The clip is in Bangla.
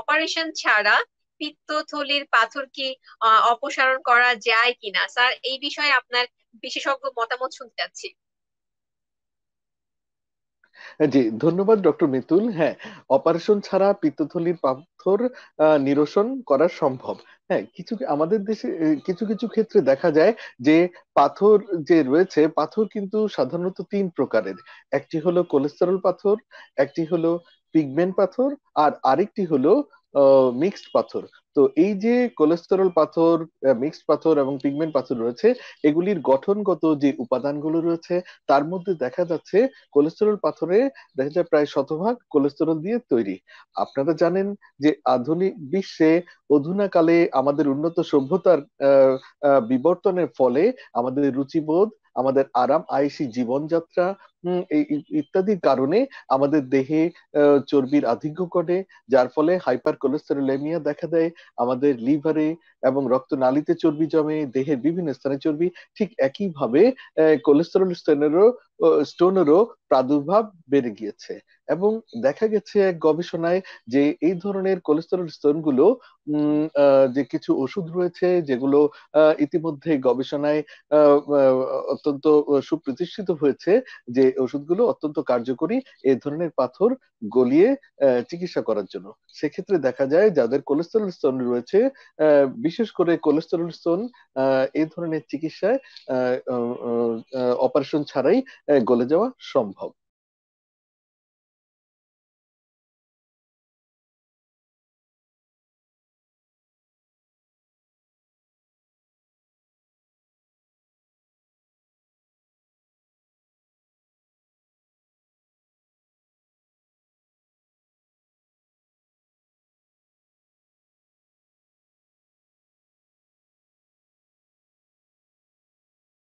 অপারেশন ছাড়া পিত্তথলির পাথর কি অপসারণ করা যায় কিনা স্যার এই বিষয়ে আপনার বিশেষজ্ঞ মতামত শুনতে চাচ্ছি জি ধন্যবাদ ডক্টর মিতুল হ্যাঁ অপারেশন ছাড়া পিত্তথলির পাথর নিরসন করা সম্ভব হ্যাঁ কিছু আমাদের দেশে কিছু কিছু ক্ষেত্রে দেখা যায় যে পাথর যে রয়েছে পাথর কিন্তু সাধারণত তিন প্রকারের একটি হলো কোলেস্টেরল পাথর একটি হলো পিগমেন্ট পাথর আর আরেকটি হলো মিক্সড পাথর তো এই যে কোলেস্টেরল পাথর মিক্সড পাথর এবং পিগমেন্ট পাথর রয়েছে এগুলির গঠনগত যে উপাদানগুলো রয়েছে তার মধ্যে দেখা যাচ্ছে কোলেস্টেরল পাথরে দেখা যায় প্রায় শতভাগ কোলেস্টেরল দিয়ে তৈরি আপনারা জানেন যে আধুনিক বিশ্বে অধুনাকালে আমাদের উন্নত সভ্যতার বিবর্তনের ফলে আমাদের রুচিবোধ আমাদের আরাম আয়েসি জীবনযাত্রা ইত্যাদির কারণে আমাদের দেহে চর্বির আধিক্য ঘটে যার ফলে হাইপার কোলেস্টেরোলেমিয়া দেখা দেয় আমাদের লিভারে এবং রক্তনালীতে চর্বি জমে দেহের বিভিন্ন স্থানে চর্বি ঠিক একইভাবে কোলেস্টেরল স্টেনেরও স্টোনেরও প্রাদুর্ভাব বেড়ে গিয়েছে এবং দেখা গেছে এক গবেষণায় যে এই ধরনের কোলেস্টেরল স্টোনগুলো যে কিছু ওষুধ রয়েছে যেগুলো ইতিমধ্যে গবেষণায় অত্যন্ত সুপ্রতিষ্ঠিত হয়েছে যে ওষুধগুলো অত্যন্ত কার্যকরী এই ধরনের পাথর গলিয়ে চিকিৎসা করার জন্য সেক্ষেত্রে দেখা যায় যাদের কোলেস্টেরল স্তন রয়েছে বিশেষ করে কোলেস্টেরল স্তন এই ধরনের চিকিৎসায় অপারেশন ছাড়াই গলে যাওয়া সম্ভব